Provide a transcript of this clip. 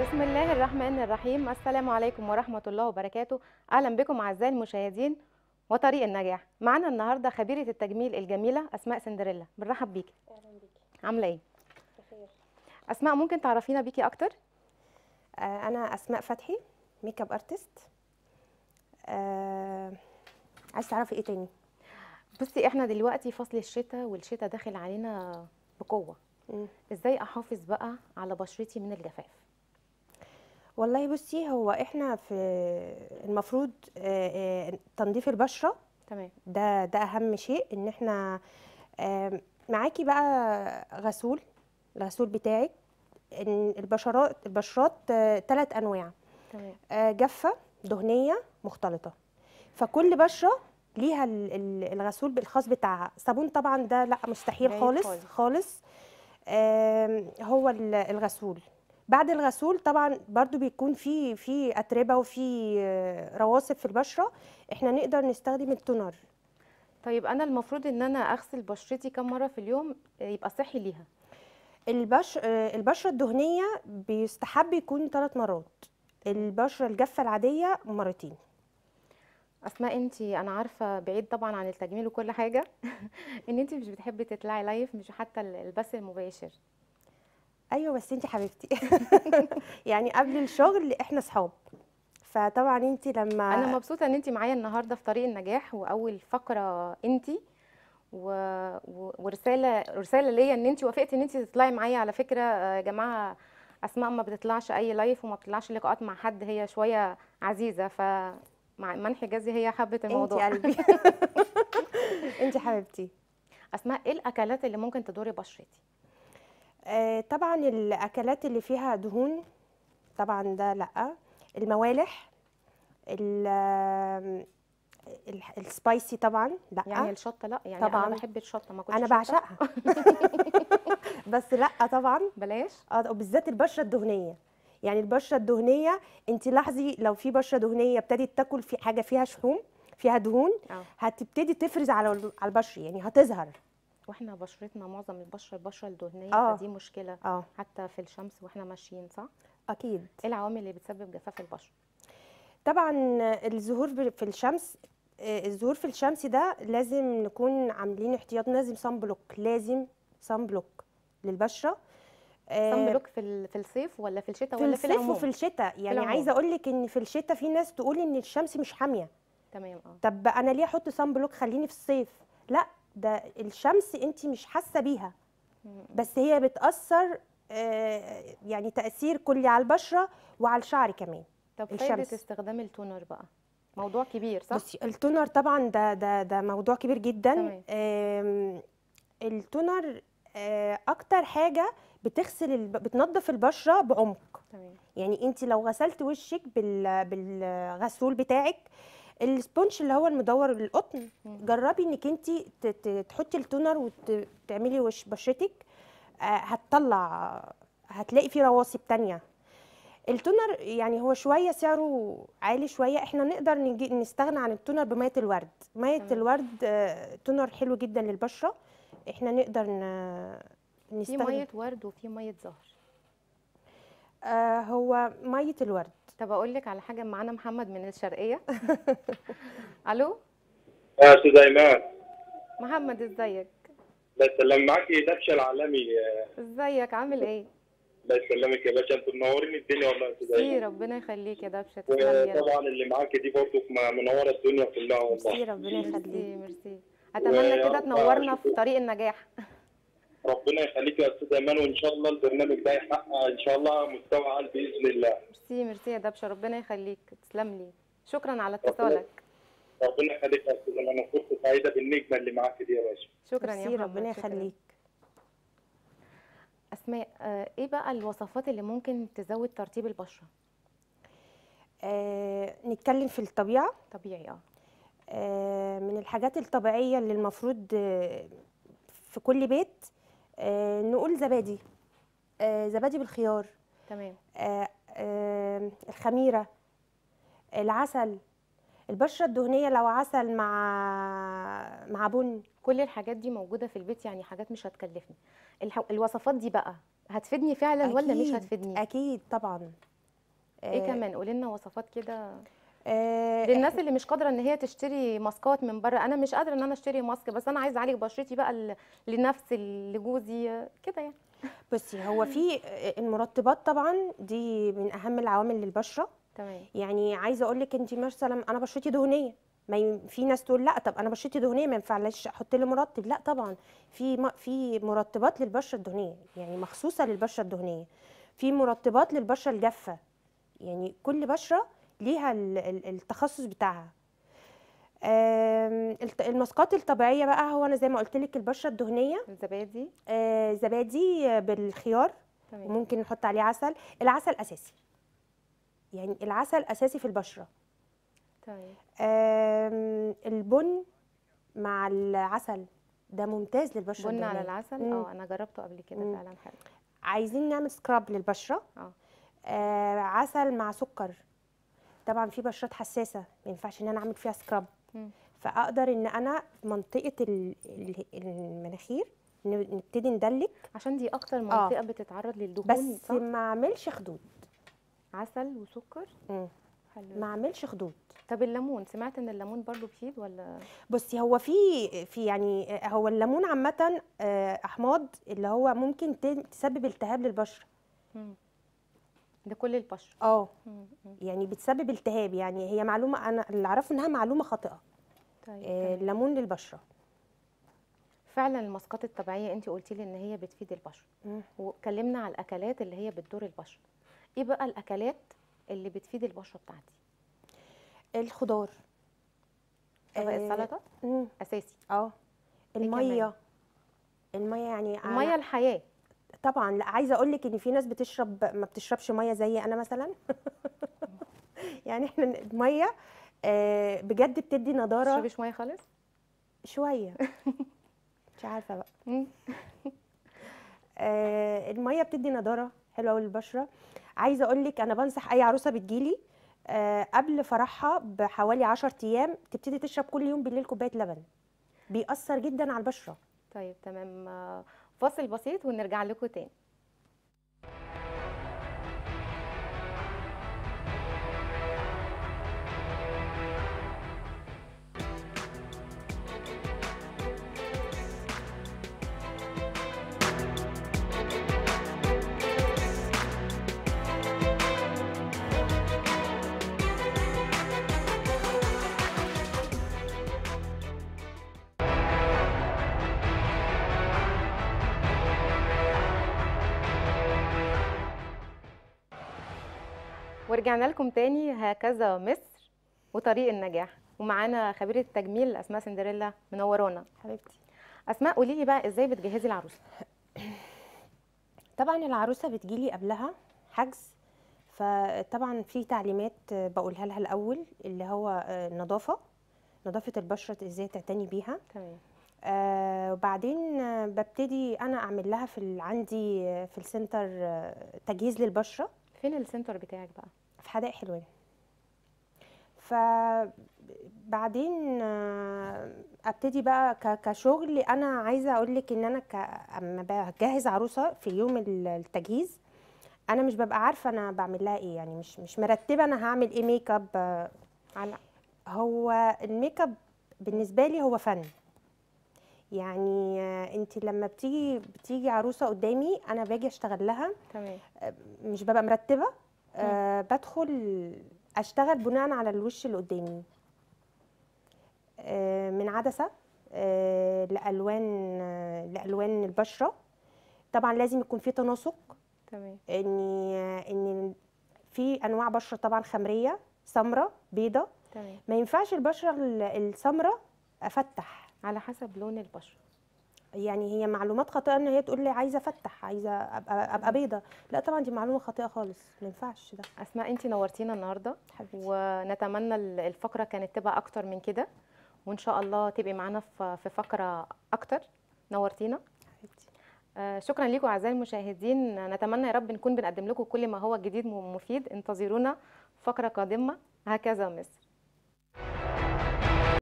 بسم الله الرحمن الرحيم السلام عليكم ورحمة الله وبركاته أهلا بكم أعزائي المشاهدين وطريق النجاح معنا النهاردة خبيرة التجميل الجميلة أسماء سندريلا بنرحب بيكي أهلا بيكي عاملة إيه؟ بخير أسماء ممكن تعرفينا بيكي أكتر؟ آه أنا أسماء فتحي ميك اب أرتست آه عايز تعرفي إيه تاني؟ بصي إحنا دلوقتي فصل الشتاء والشتاء داخل علينا بقوة م. إزاي أحافظ بقى على بشرتي من الجفاف؟ والله بصي هو احنا في المفروض تنظيف البشره تمام ده ده اهم شيء ان احنا آمم، معاكي بقى غسول الغسول بتاعك البشرات البشرات ثلاث انواع تمام جافه دهنيه مختلطه فكل بشره ليها الغسول الخاص بتاعها صابون طبعا ده لا مستحيل خالص خالص آمم، هو الغسول بعد الغسول طبعا برضو بيكون في في اتربه وفي آه، رواسب في البشره احنا نقدر نستخدم التونر طيب انا المفروض ان انا اغسل بشرتي كم مره في اليوم آه، يبقى صحي ليها البش... آه، البشره الدهنيه بيستحب يكون ثلاث مرات البشره الجافه العاديه مرتين اسماء انت انا عارفه بعيد طبعا عن التجميل وكل حاجه ان انت مش بتحبي تطلعي لايف مش حتى البث المباشر ايوه بس انت حبيبتي يعني قبل الشغل احنا صحاب فطبعا انت لما انا مبسوطه ان انت معايا النهارده في طريق النجاح واول فقره انت و... و... ورساله رساله ليا ان انت وافقتي ان انت تطلعي معايا على فكره يا آه، جماعه اسماء ما بتطلعش اي لايف وما بتطلعش لقاءات مع حد هي شويه عزيزه ف مع منح جازي هي حبه الموضوع انت قلبي انت حبيبتي اسماء ايه الاكلات اللي ممكن تضر بشرتي آه، طبعا الاكلات اللي فيها دهون طبعا ده لا الموالح السبايسي طبعا لا يعني الشطه لا يعني طبعا انا بحب الشطه ما كنتش انا بعشقها بس لا طبعا بلاش اه وبالذات البشره الدهنيه يعني البشره الدهنيه انت لاحظي لو في بشره دهنيه ابتدت تاكل في حاجه فيها شحوم فيها دهون آه. هتبتدي تفرز على على البشره يعني هتظهر واحنا بشرتنا معظم البشره البشره الدهنيه آه. فدي مشكله آه. حتى في الشمس واحنا ماشيين صح اكيد ايه العوامل اللي بتسبب جفاف البشره طبعا الزهور في الشمس آه، الزهور في الشمس ده لازم نكون عاملين احتياط لازم صن بلوك لازم صن بلوك للبشره صن آه، بلوك في في الصيف ولا في الشتاء ولا في الصيف وفي الشتاء يعني عايزه اقول لك ان في الشتاء في ناس تقول ان الشمس مش حاميه تمام اه طب انا ليه احط صن بلوك خليني في الصيف لا ده الشمس انت مش حاسه بيها بس هي بتاثر آه، يعني تاثير كلي على البشره وعلى الشعر كمان طب فايده استخدام التونر بقى موضوع كبير صح بصي التونر طبعا ده ده ده موضوع كبير جدا التونر آه، اكتر حاجه بتغسل الب... بتنظف البشره بعمق تمام. يعني انت لو غسلت وشك بال... بالغسول بتاعك السبونش اللي هو المدور القطن جربي انك انت تحطي التونر وتعملي وش بشرتك آه، هتطلع هتلاقي فيه رواسب تانية التونر يعني هو شويه سعره عالي شويه احنا نقدر نجي نستغنى عن التونر بميه الورد ميه الورد آه، تونر حلو جدا للبشره احنا نقدر نستغنى في ميه ورد وفي ميه زهر آه هو ميه الورد طب اقول لك على حاجه معانا محمد من الشرقيه الو اه استاذ ايمان محمد ازيك الله يسلم معاكي إيه؟ دبشه العالمي ازيك عامل ايه الله يسلمك يا باشا انت منورين الدنيا والله انت زي ربنا يخليك يا دبشه طبعا اللي معاك دي برضه منوره الدنيا كلها والله ربنا يخليك ميرسي اتمنى كده تنورنا في طريق النجاح ربنا يخليك يا استاذ ايمان وان شاء الله البرنامج ده يحقق ان شاء الله مستوى عال باذن الله ميرسي ميرسي يا دبشه ربنا يخليك تسلم لي شكرا على اتصالك ربنا يخليك يا استاذ ايمان فرصه سعيده بالنجمه اللي معاك دي يا باشا شكرا يا ربنا يخليك اسماء آه، ايه بقى الوصفات اللي ممكن تزود ترطيب البشره آه، نتكلم في الطبيعه طبيعي اه, آه، من الحاجات الطبيعيه اللي المفروض آه، في كل بيت آه، نقول زبادي آه، زبادي بالخيار تمام آه، الخميره العسل البشره الدهنيه لو عسل مع مع بن كل الحاجات دي موجوده في البيت يعني حاجات مش هتكلفني الوصفات دي بقى هتفيدني فعلا أكيد ولا مش هتفيدني اكيد طبعا ايه كمان قولي لنا وصفات كده آه، للناس اللي مش قادره ان هي تشتري ماسكات من بره انا مش قادره ان انا اشتري ماسك بس انا عايزه اعالج بشرتي بقى لنفسي لجوزي كده يعني بصي هو في المرطبات طبعا دي من اهم العوامل للبشره تمام يعني عايزه اقول لك انت مثلا انا بشرتي دهنيه ما في ناس تقول لا طب انا بشرتي دهنيه ما ينفعش احط لي مرطب لا طبعا في في مرطبات للبشره الدهنيه يعني مخصوصه للبشره الدهنيه في مرطبات للبشره الجافه يعني كل بشره ليها التخصص بتاعها الماسكات الطبيعيه بقى هو انا زي ما قلت لك البشره الدهنيه الزبادي آه، زبادي بالخيار تمام. وممكن نحط عليه عسل العسل اساسي يعني العسل اساسي في البشره تمام البن مع العسل ده ممتاز للبشره بن على العسل اه انا جربته قبل كده فعلا حلو عايزين نعمل سكراب للبشره آه. اه عسل مع سكر طبعا في بشرات حساسه ما ينفعش ان انا اعمل فيها سكراب فاقدر ان انا منطقه المناخير نبتدي ندلك عشان دي اكتر آه. منطقه آه. بتتعرض للدهون بس صح؟ ما اعملش خدود عسل وسكر ما اعملش خدود طب الليمون سمعت ان الليمون برضو بيفيد ولا بصي هو في في يعني هو الليمون عامه آه، احماض اللي هو ممكن تسبب التهاب للبشره لكل البشره اه يعني بتسبب التهاب يعني هي معلومه انا اللي اعرفه انها معلومه خاطئه طيب آه الليمون للبشره فعلا الماسكات الطبيعيه انت قلتي لي ان هي بتفيد البشره وكلمنا واتكلمنا على الاكلات اللي هي بتدور البشره ايه بقى الاكلات اللي بتفيد البشره بتاعتي الخضار طبق آه السلطه اساسي اه إيه الميه الميه يعني الميه الحياه طبعا لا عايزه اقول لك ان في ناس بتشرب ما بتشربش ميه زي انا مثلا يعني احنا الميه آه، بجد بتدي نضاره ما بتشربيش ميه خالص شويه مش عارفه بقى آه، الميه بتدي نضاره حلوه قوي للبشره عايزه اقول لك انا بنصح اي عروسه بتجيلي آه، قبل فرحها بحوالي 10 ايام تبتدي تشرب كل يوم بالليل كوبايه لبن بيأثر جدا على البشره طيب تمام فاصل بسيط ونرجع لكم تاني ورجعنا لكم تاني هكذا مصر وطريق النجاح ومعانا خبيره التجميل اسماء سندريلا منورانا حبيبتي اسماء قولي لي بقى ازاي بتجهزي العروسه طبعا العروسه بتجيلي قبلها حجز فطبعا في تعليمات بقولها لها الاول اللي هو النظافه آه، نظافه البشره ازاي تعتني بيها تمام آه وبعدين آه، ببتدي انا اعمل لها في عندي في السنتر آه، تجهيز للبشره فين السنتر بتاعك بقى في حدائق حلوان فبعدين آه، ابتدي بقى كشغل انا عايزه اقول لك ان انا اما بجهز عروسه في يوم التجهيز انا مش ببقى عارفه انا بعمل لها ايه يعني مش مش مرتبه انا هعمل ايه ميك اب على هو الميك اب بالنسبه لي هو فن يعني آه، انت لما بتيجي بتيجي عروسه قدامي انا باجي اشتغل لها تمام آه، مش ببقى مرتبه أه بدخل اشتغل بناء على الوش اللي قدامي أه من عدسه أه لالوان آه، لالوان البشره طبعا لازم يكون في تناسق تمام ان ان في انواع بشره طبعا خمريه سمراء بيضه تمام ما ينفعش البشره السمراء افتح على حسب لون البشره يعني هي معلومات خاطئه ان هي تقول لي عايزه افتح عايزه ابقى ابقى بيضه لا طبعا دي معلومه خاطئه خالص ما ينفعش ده اسماء انت نورتينا النهارده حبيبتي ونتمنى الفقره كانت تبقى اكتر من كده وان شاء الله تبقي معانا في فقره اكتر نورتينا حبيبتي آه شكرا لكم اعزائي المشاهدين نتمنى يا رب نكون بنقدم لكم كل ما هو جديد ومفيد انتظرونا فقره قادمه هكذا مصر